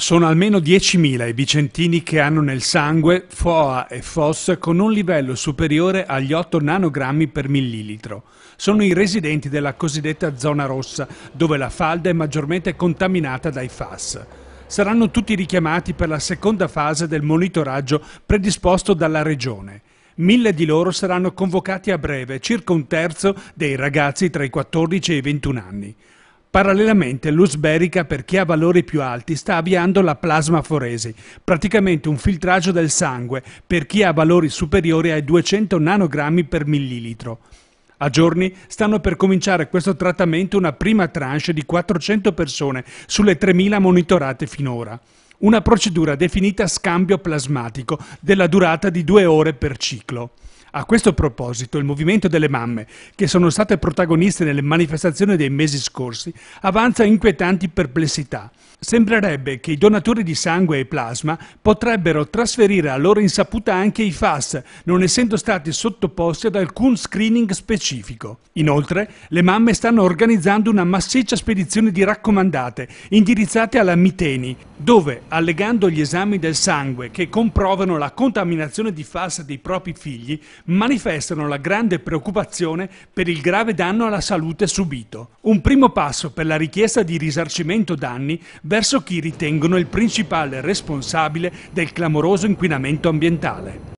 Sono almeno 10.000 i vicentini che hanno nel sangue FOA e FOS con un livello superiore agli 8 nanogrammi per millilitro. Sono i residenti della cosiddetta zona rossa, dove la falda è maggiormente contaminata dai FAS. Saranno tutti richiamati per la seconda fase del monitoraggio predisposto dalla Regione. Mille di loro saranno convocati a breve, circa un terzo dei ragazzi tra i 14 e i 21 anni. Parallelamente l'Usberica, per chi ha valori più alti, sta avviando la plasmaforesi, praticamente un filtraggio del sangue per chi ha valori superiori ai 200 nanogrammi per millilitro. A giorni stanno per cominciare questo trattamento una prima tranche di 400 persone sulle 3.000 monitorate finora. Una procedura definita scambio plasmatico della durata di due ore per ciclo. A questo proposito, il Movimento delle Mamme, che sono state protagoniste nelle manifestazioni dei mesi scorsi, avanza inquietanti perplessità. Sembrerebbe che i donatori di sangue e plasma potrebbero trasferire a loro insaputa anche i FAS, non essendo stati sottoposti ad alcun screening specifico. Inoltre, le mamme stanno organizzando una massiccia spedizione di raccomandate, indirizzate alla Miteni, dove, allegando gli esami del sangue che comprovano la contaminazione di falsa dei propri figli, manifestano la grande preoccupazione per il grave danno alla salute subito. Un primo passo per la richiesta di risarcimento danni verso chi ritengono il principale responsabile del clamoroso inquinamento ambientale.